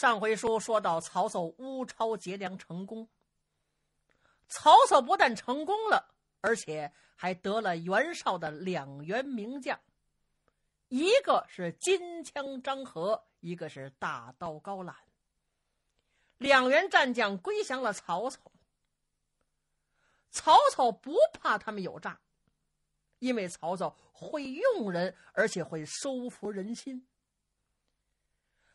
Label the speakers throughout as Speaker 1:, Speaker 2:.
Speaker 1: 上回书说到曹操乌巢劫粮成功。曹操不但成功了，而且还得了袁绍的两员名将，一个是金枪张合，一个是大刀高览。两员战将归降了曹操。曹操不怕他们有诈，因为曹操会用人，而且会收服人心。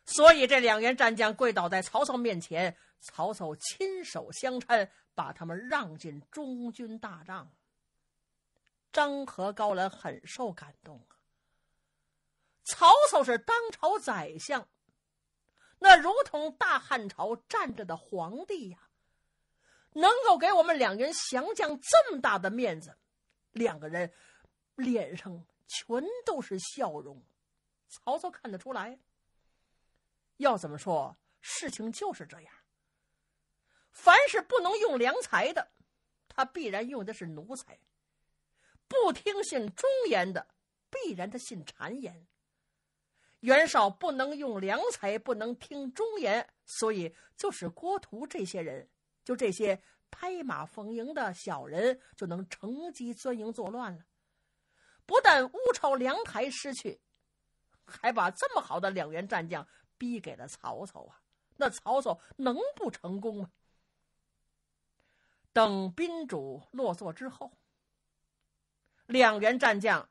Speaker 1: 所以，这两员战将跪倒在曹操面前，曹操亲手相搀，把他们让进中军大帐。张合、高览很受感动啊！曹操是当朝宰相，那如同大汉朝站着的皇帝呀，能够给我们两员降将这么大的面子，两个人脸上全都是笑容。曹操看得出来。要怎么说？事情就是这样。凡是不能用良才的，他必然用的是奴才；不听信忠言的，必然他信谗言。袁绍不能用良才，不能听忠言，所以就是郭图这些人，就这些拍马逢迎的小人，就能乘机钻营作乱了。不但乌巢良台失去，还把这么好的两员战将。逼给了曹操啊！那曹操能不成功吗？等宾主落座之后，两员战将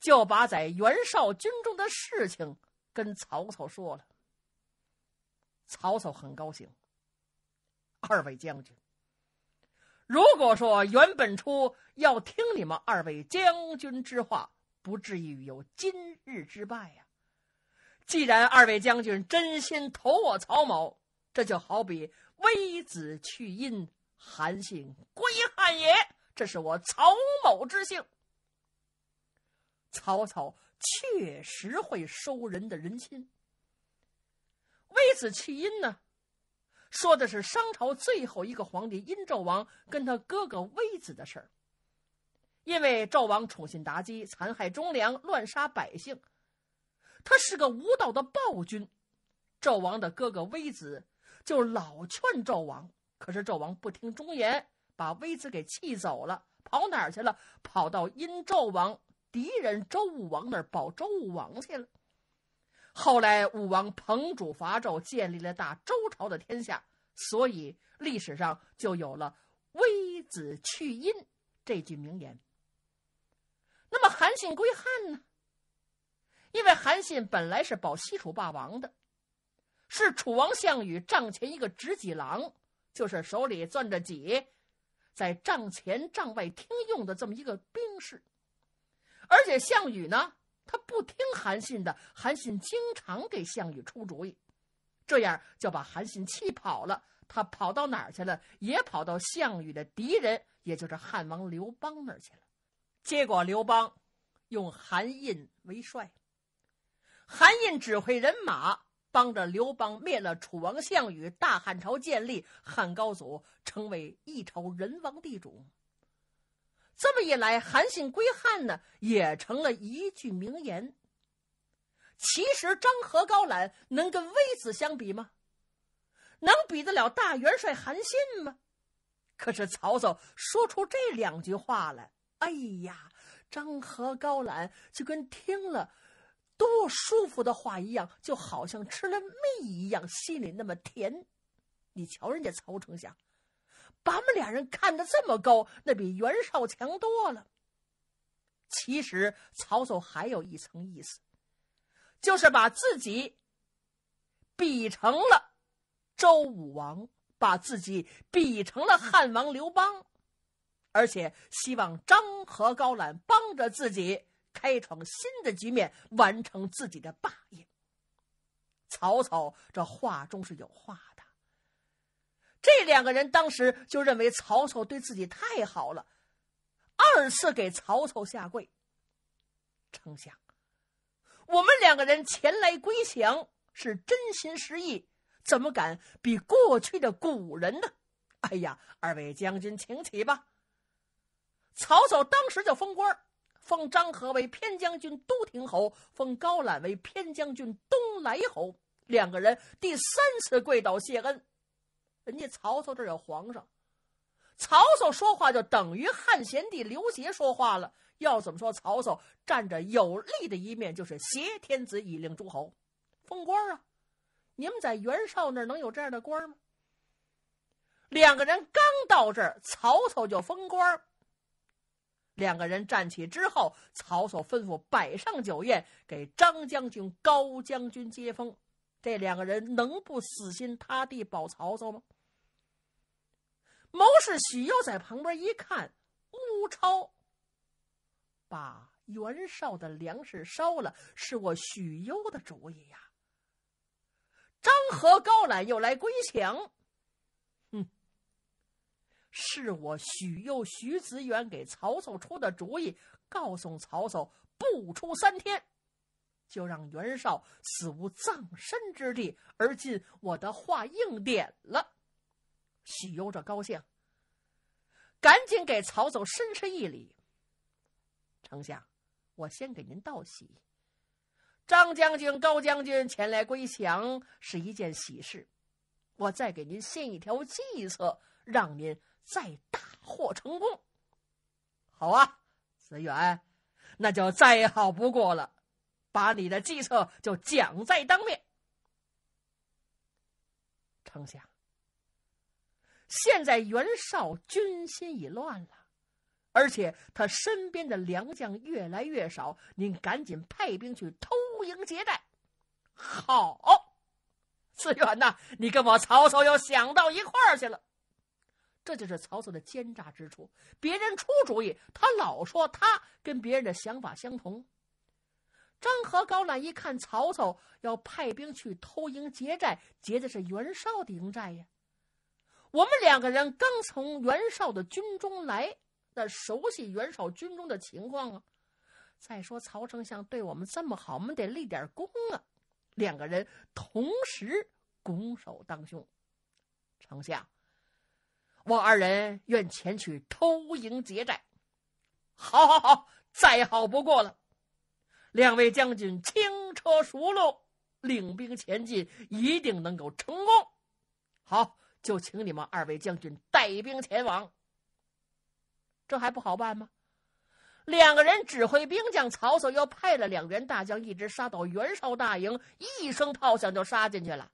Speaker 1: 就把在袁绍军中的事情跟曹操说了。曹操很高兴，二位将军，如果说袁本初要听你们二位将军之话，不至于有今日之败呀。既然二位将军真心投我曹某，这就好比微子去阴，韩信归汉也，这是我曹某之幸。曹操确实会收人的人心。微子去阴呢，说的是商朝最后一个皇帝殷纣王跟他哥哥微子的事儿，因为纣王宠信妲己，残害忠良，乱杀百姓。他是个无道的暴君，纣王的哥哥微子就老劝纣王，可是纣王不听忠言，把微子给气走了，跑哪儿去了？跑到殷纣王敌人周武王那儿保周武王去了。后来武王彭主伐纣，建立了大周朝的天下，所以历史上就有了“微子去殷”这句名言。那么韩信归汉呢？因为韩信本来是保西楚霸王的，是楚王项羽帐前一个执戟郎，就是手里攥着戟，在帐前帐外听用的这么一个兵士。而且项羽呢，他不听韩信的，韩信经常给项羽出主意，这样就把韩信气跑了。他跑到哪儿去了？也跑到项羽的敌人，也就是汉王刘邦那儿去了。结果刘邦用韩印为帅。韩胤指挥人马，帮着刘邦灭了楚王项羽，大汉朝建立，汉高祖成为一朝人王地主。这么一来，韩信归汉呢，也成了一句名言。其实张合高览能跟微子相比吗？能比得了大元帅韩信吗？可是曹操说出这两句话来，哎呀，张合高览就跟听了。多舒服的话一样，就好像吃了蜜一样，心里那么甜。你瞧，人家曹丞相把我们俩人看得这么高，那比袁绍强多了。其实曹操还有一层意思，就是把自己比成了周武王，把自己比成了汉王刘邦，而且希望张合、高览帮着自己。开创新的局面，完成自己的霸业。曹操这话中是有话的。这两个人当时就认为曹操对自己太好了，二次给曹操下跪。丞相，我们两个人前来归降是真心实意，怎么敢比过去的古人呢？哎呀，二位将军，请起吧。曹操当时就封官。封张合为偏将军、都亭侯，封高览为偏将军、东莱侯。两个人第三次跪倒谢恩。人家曹操这有皇上，曹操说话就等于汉献帝刘协说话了。要怎么说？曹操站着有利的一面，就是挟天子以令诸侯，封官啊！你们在袁绍那儿能有这样的官吗？两个人刚到这儿，曹操就封官两个人站起之后，曹操吩咐摆上酒宴，给张将军、高将军接风。这两个人能不死心塌地保曹操吗？谋士许攸在旁边一看，乌巢把袁绍的粮食烧了，是我许攸的主意呀！张合、高览又来归降。是我许攸、徐子远给曹操出的主意，告诉曹操不出三天，就让袁绍死无葬身之地。而尽我的话应点了，许攸这高兴，赶紧给曹操深深一礼。丞相，我先给您道喜，张将军、高将军前来归降是一件喜事，我再给您献一条计策，让您。再大获成功，好啊，子远，那就再好不过了。把你的计策就讲在当面，丞相。现在袁绍军心已乱了，而且他身边的良将越来越少。您赶紧派兵去偷营劫寨。好，子远呐，你跟我曹操又想到一块儿去了。这就是曹操的奸诈之处。别人出主意，他老说他跟别人的想法相同。张和高览一看，曹操要派兵去偷营劫寨，劫的是袁绍的营寨呀。我们两个人刚从袁绍的军中来，那熟悉袁绍军中的情况啊。再说曹丞相对我们这么好，我们得立点功啊。两个人同时拱手当胸，丞相。我二人愿前去偷营劫寨，好，好，好，再好不过了。两位将军轻车熟路，领兵前进，一定能够成功。好，就请你们二位将军带兵前往。这还不好办吗？两个人指挥兵将，曹操又派了两员大将，一直杀到袁绍大营，一声炮响就杀进去了。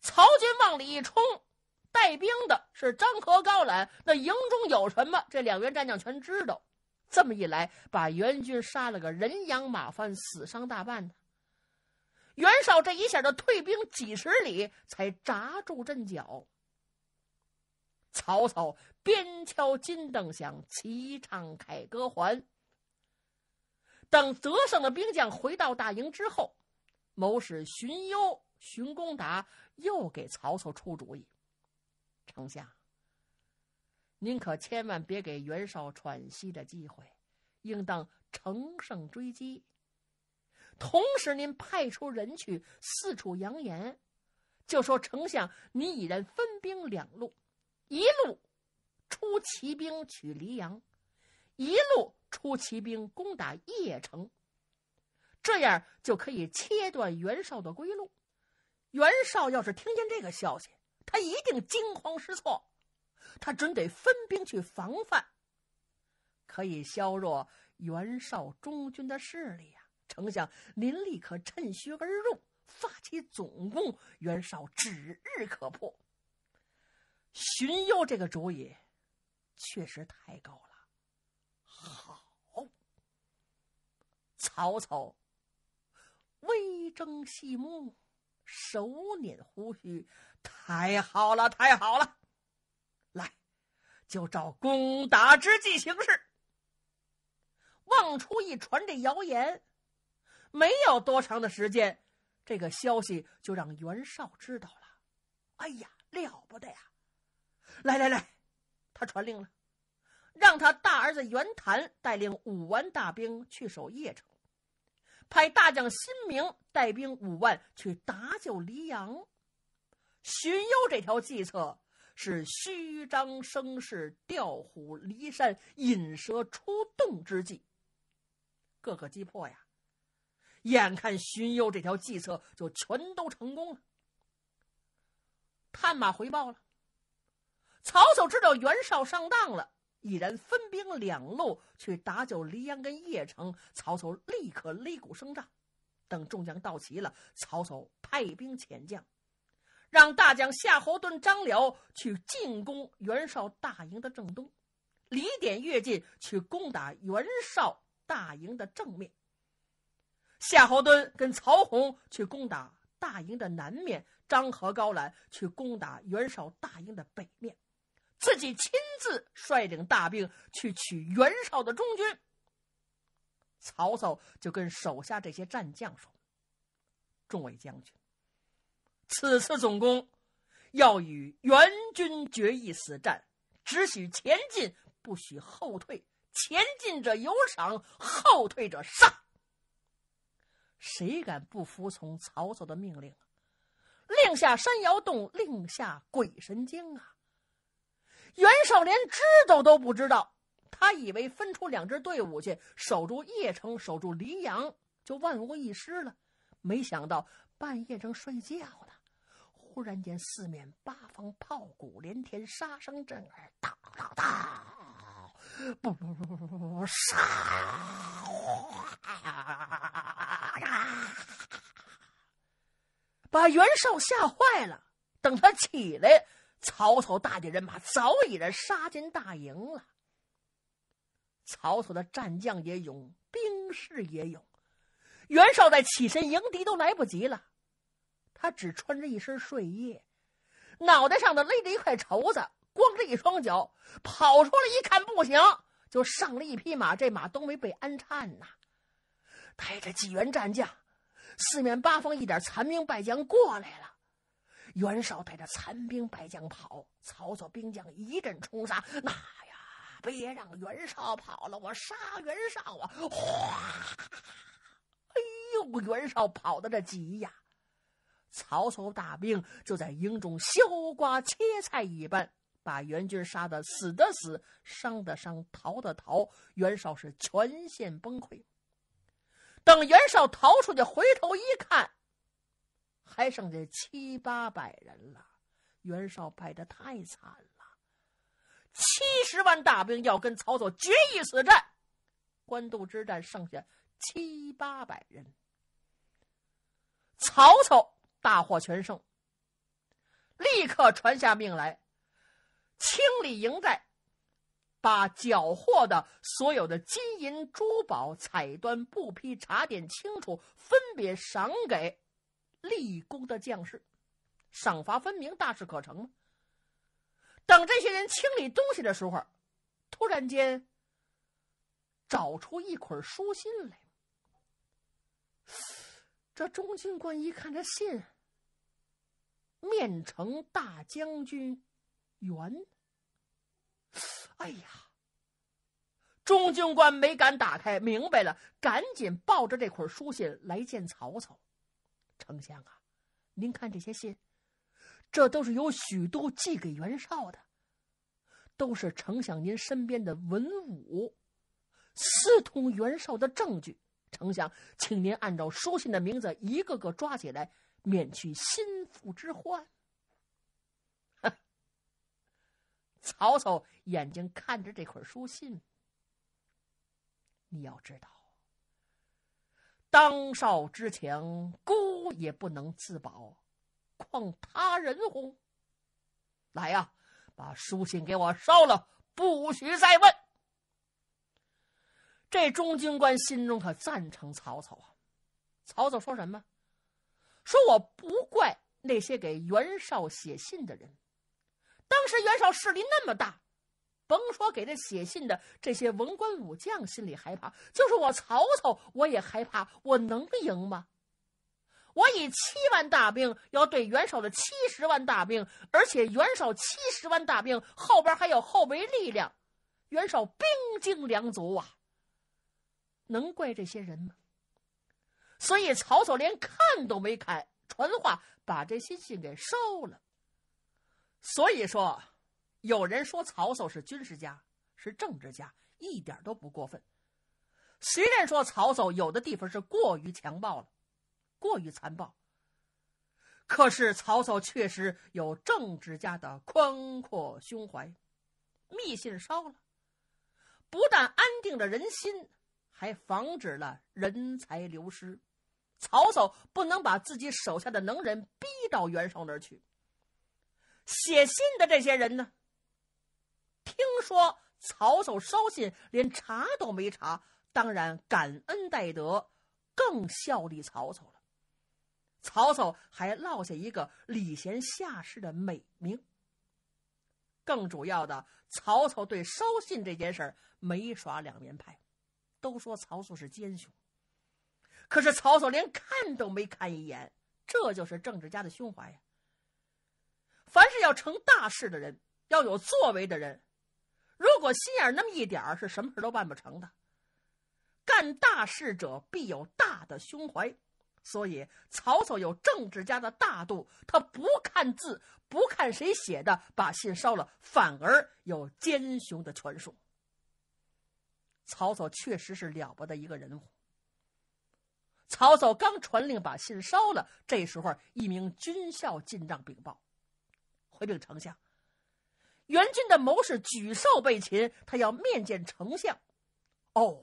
Speaker 1: 曹军往里一冲。带兵的是张合、高览，那营中有什么？这两员战将全知道。这么一来，把援军杀了个人仰马翻，死伤大半。袁绍这一下就退兵几十里，才扎住阵脚。曹操边敲金镫响，齐唱凯歌还。等得胜的兵将回到大营之后，谋士荀攸、荀公达又给曹操出主意。丞相，您可千万别给袁绍喘息的机会，应当乘胜追击。同时，您派出人去四处扬言，就说：“丞相，你已然分兵两路，一路出骑兵取黎阳，一路出骑兵攻打邺城，这样就可以切断袁绍的归路。”袁绍要是听见这个消息，他一定惊慌失措，他准得分兵去防范，可以削弱袁绍中军的势力呀。丞相，您立刻趁虚而入，发起总攻，袁绍指日可破。荀攸这个主意确实太高了，好，曹操微征细目。手捻胡须，太好了，太好了！来，就照攻打之计行事。望初一传这谣言，没有多长的时间，这个消息就让袁绍知道了。哎呀，了不得呀！来来来，他传令了，让他大儿子袁谭带领五万大兵去守邺城。派大将辛明带兵五万去打救黎阳。荀攸这条计策是虚张声势、调虎离山、引蛇出洞之计，各个击破呀！眼看荀攸这条计策就全都成功了。探马回报了，曹操知道袁绍上当了。已然分兵两路去打救黎阳跟邺城，曹操立刻擂鼓声战。等众将到齐了，曹操派兵遣将，让大将夏侯惇、张辽去进攻袁绍大营的正东，李典、乐进去攻打袁绍大营的正面。夏侯惇跟曹洪去攻打大营的南面，张合、高览去攻打袁绍大营的北面。自己亲自率领大兵去取袁绍的中军。曹操就跟手下这些战将说：“众位将军，此次总攻要与袁军决一死战，只许前进，不许后退。前进者有赏，后退者杀。谁敢不服从曹操的命令？令下山摇动，令下鬼神惊啊！”袁绍连知道都不知道，他以为分出两支队伍去守住邺城、守住黎阳就万无一失了。没想到半夜正睡觉呢，忽然间四面八方炮鼓连天，杀声震耳，当，不不不杀！把袁绍吓坏了。等他起来。曹操大队人马早已然杀进大营了。曹操的战将也有，兵士也有。袁绍在起身迎敌都来不及了，他只穿着一身睡衣，脑袋上头勒着一块绸子，光着一双脚跑出来，一看不行，就上了一匹马，这马都没被安颤呐。带着几员战将，四面八方一点残兵败将过来了。袁绍带着残兵败将跑，曹操兵将一阵冲杀，那呀，别让袁绍跑了，我杀袁绍啊！哗，哎呦，袁绍跑的这急呀！曹操大兵就在营中削瓜切菜一般，把袁军杀的死的死，伤的伤，逃的逃，袁绍是全线崩溃。等袁绍逃出去，回头一看。还剩下七八百人了，袁绍败的太惨了。七十万大兵要跟曹操决一死战，官渡之战剩下七八百人，曹操大获全胜，立刻传下命来，清理营寨，把缴获的所有的金银珠宝、彩缎布匹查点清楚，分别赏给。立功的将士，赏罚分明，大事可成吗？等这些人清理东西的时候，突然间找出一捆书信来。这中军官一看，这信面呈大将军袁。哎呀！中军官没敢打开，明白了，赶紧抱着这捆书信来见曹操。丞相啊，您看这些信，这都是由许都寄给袁绍的，都是丞相您身边的文武私通袁绍的证据。丞相，请您按照书信的名字一个个抓起来，免去心腹之患。曹操眼睛看着这捆书信，你要知道。当少之强，孤也不能自保，况他人乎？来呀，把书信给我烧了，不许再问。这中军官心中可赞成曹操啊！曹操说什么？说我不怪那些给袁绍写信的人。当时袁绍势力那么大。甭说给他写信的这些文官武将心里害怕，就是我曹操我也害怕，我能赢吗？我以七万大兵要对袁绍的七十万大兵，而且袁绍七十万大兵后边还有后备力量，袁绍兵精粮足啊，能怪这些人吗？所以曹操连看都没看，传话把这些信给烧了。所以说。有人说曹操是军事家，是政治家，一点都不过分。虽然说曹操有的地方是过于强暴了，过于残暴，可是曹操确实有政治家的宽阔胸怀。密信烧了，不但安定着人心，还防止了人才流失。曹操不能把自己手下的能人逼到袁绍那儿去。写信的这些人呢？听说曹操捎信，连查都没查，当然感恩戴德，更效力曹操了。曹操还落下一个礼贤下士的美名。更主要的，曹操对捎信这件事儿没耍两面派。都说曹操是奸雄，可是曹操连看都没看一眼，这就是政治家的胸怀呀。凡是要成大事的人，要有作为的人。如果心眼那么一点儿，是什么事都办不成的。干大事者必有大的胸怀，所以曹操有政治家的大度，他不看字，不看谁写的，把信烧了，反而有奸雄的权术。曹操确实是了不得一个人物。曹操刚传令把信烧了，这时候一名军校进帐禀报：“回禀丞相。”袁军的谋士沮授被擒，他要面见丞相。哦，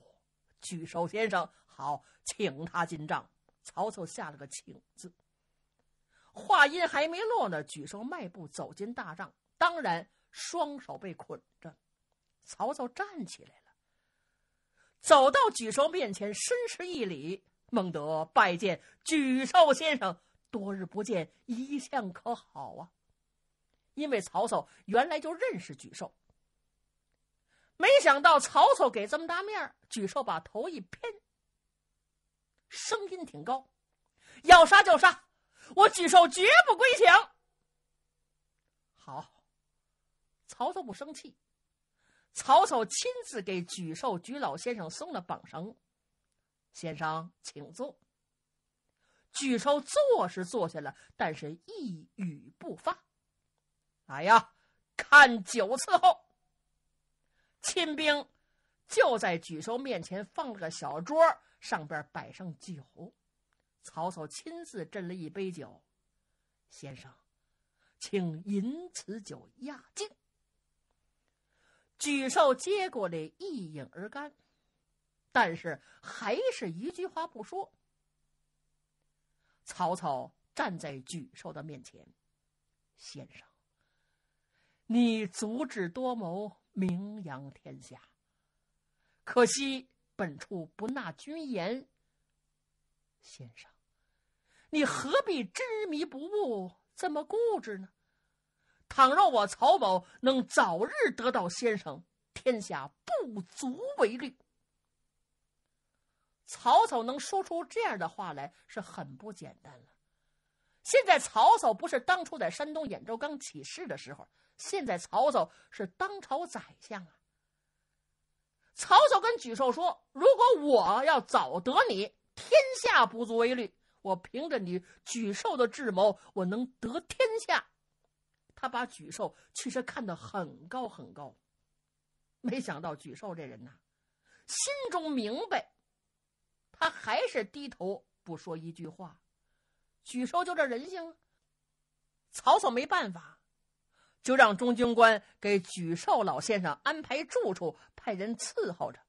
Speaker 1: 沮授先生，好，请他进帐。曹操下了个请字，话音还没落呢，沮授迈步走进大帐，当然双手被捆着。曹操站起来了，走到沮授面前，深施一礼：“孟德拜见沮授先生，多日不见，一向可好啊？”因为曹操原来就认识沮授，没想到曹操给这么大面沮授把头一偏，声音挺高：“要杀就杀，我沮授绝不归降。”好，曹操不生气，曹操亲自给沮授、沮老先生松了绑绳，先生请坐。沮授坐是坐下了，但是一语不发。哎呀，看酒伺候。亲兵就在沮授面前放了个小桌，上边摆上酒。曹操亲自斟了一杯酒，先生，请饮此酒压惊。沮授接过来，一饮而干，但是还是一句话不说。曹操站在沮授的面前，先生。你足智多谋，名扬天下。可惜本处不纳君言。先生，你何必执迷不悟，这么固执呢？倘若我曹某能早日得到先生，天下不足为虑。曹操能说出这样的话来，是很不简单了。现在曹操不是当初在山东兖州刚起事的时候，现在曹操是当朝宰相啊。曹操跟沮授说：“如果我要早得你，天下不足为虑。我凭着你沮授的智谋，我能得天下。”他把沮授确实看得很高很高，没想到沮授这人呐，心中明白，他还是低头不说一句话。沮授就这人性，曹操没办法，就让中军官给沮授老先生安排住处，派人伺候着，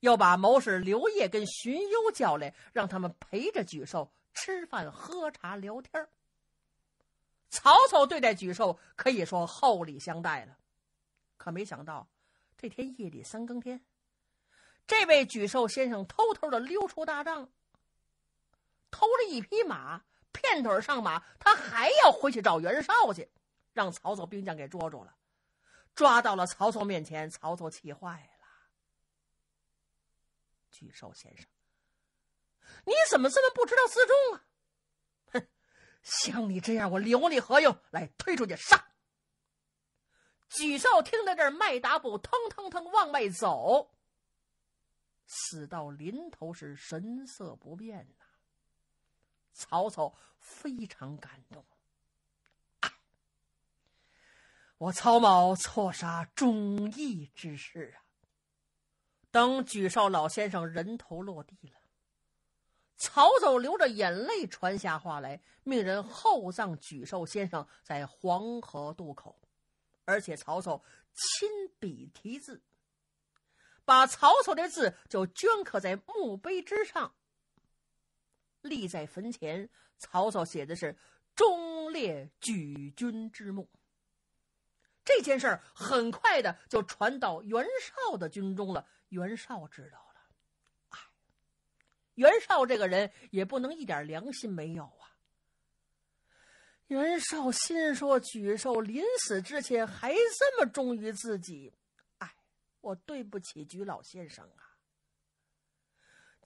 Speaker 1: 又把谋士刘烨跟荀攸叫来，让他们陪着沮授吃饭、喝茶、聊天曹操对待沮授可以说厚礼相待了，可没想到这天夜里三更天，这位沮授先生偷偷的溜出大帐。偷了一匹马，片腿上马，他还要回去找袁绍去，让曹操兵将给捉住了。抓到了曹操面前，曹操气坏了。沮授先生，你怎么这么不知道自重啊？哼，像你这样，我留你何用？来，推出去杀。沮授听到这儿，迈大步，腾腾腾往外走。死到临头是神色不变呐。曹操非常感动，我曹某错杀忠义之士啊！等沮授老先生人头落地了，曹操流着眼泪传下话来，命人厚葬沮授先生在黄河渡口，而且曹操亲笔题字，把曹操的字就镌刻在墓碑之上。立在坟前，曹操写的是“忠烈举军之墓”。这件事儿很快的就传到袁绍的军中了。袁绍知道了，哎，袁绍这个人也不能一点良心没有啊。袁绍心说：“沮授临死之前还这么忠于自己，哎，我对不起沮老先生啊。”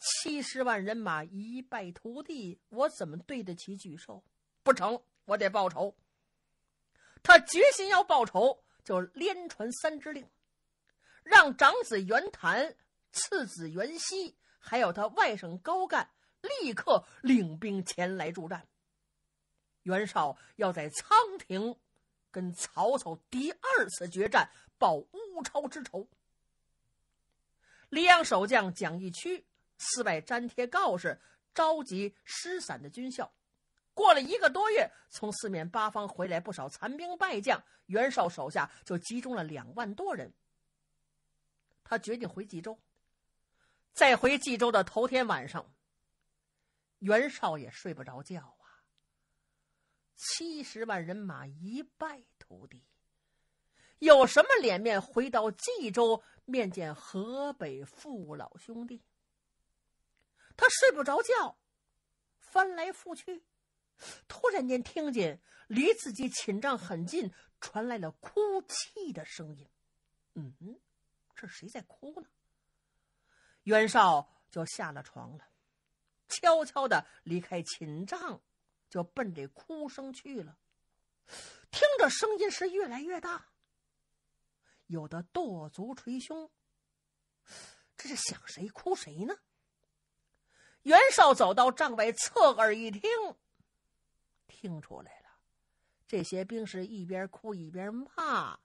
Speaker 1: 七十万人马一败涂地，我怎么对得起沮授？不成，我得报仇。他决心要报仇，就连传三支令，让长子袁谭、次子袁熙，还有他外甥高干，立刻领兵前来助战。袁绍要在仓亭跟曹操第二次决战，报乌巢之仇。黎阳守将蒋义渠。四外粘贴告示，召集失散的军校。过了一个多月，从四面八方回来不少残兵败将，袁绍手下就集中了两万多人。他决定回冀州。在回冀州的头天晚上，袁绍也睡不着觉啊。七十万人马一败涂地，有什么脸面回到冀州面见河北父老兄弟？他睡不着觉，翻来覆去，突然间听见离自己寝帐很近传来了哭泣的声音。嗯，这谁在哭呢？袁绍就下了床了，悄悄的离开寝帐，就奔这哭声去了。听着声音是越来越大，有的跺足捶胸，这是想谁哭谁呢？袁绍走到帐外，侧耳一听，听出来了，这些兵士一边哭一边骂，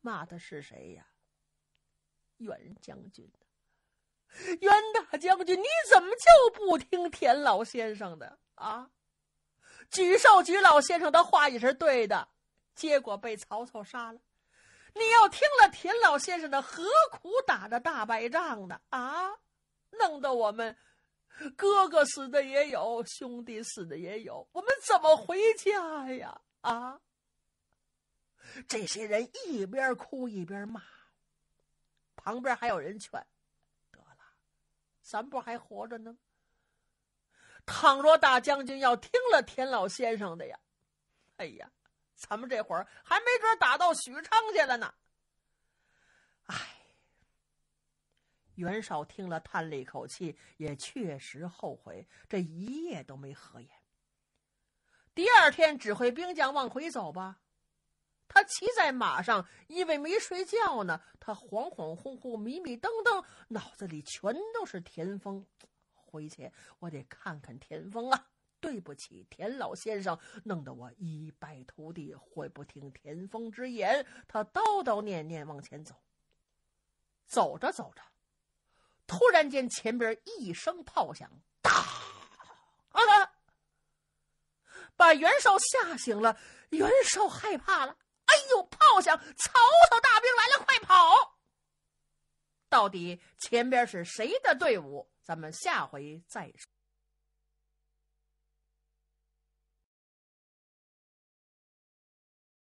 Speaker 1: 骂的是谁呀？袁将军，袁大将军，你怎么就不听田老先生的啊？沮授、沮老先生的话也是对的，结果被曹操杀了。你要听了田老先生的，何苦打这大败仗呢？啊，弄得我们。哥哥死的也有，兄弟死的也有，我们怎么回家呀？啊！这些人一边哭一边骂，旁边还有人劝：“得了，咱不还活着呢。倘若大将军要听了田老先生的呀，哎呀，咱们这会儿还没准打到许昌去了呢。”袁绍听了，叹了一口气，也确实后悔，这一夜都没合眼。第二天，指挥兵将往回走吧。他骑在马上，因为没睡觉呢，他恍恍惚惚、迷迷瞪瞪，脑子里全都是田丰。回去，我得看看田丰啊！对不起，田老先生，弄得我一败涂地，悔不听田丰之言。他叨叨念念，往前走。走着走着。突然间，前边一声炮响，哒！啊！把袁绍吓醒了。袁绍害怕了。哎呦，炮响！曹操大兵来了，快跑！到底前边是谁的队伍？咱们下回再说。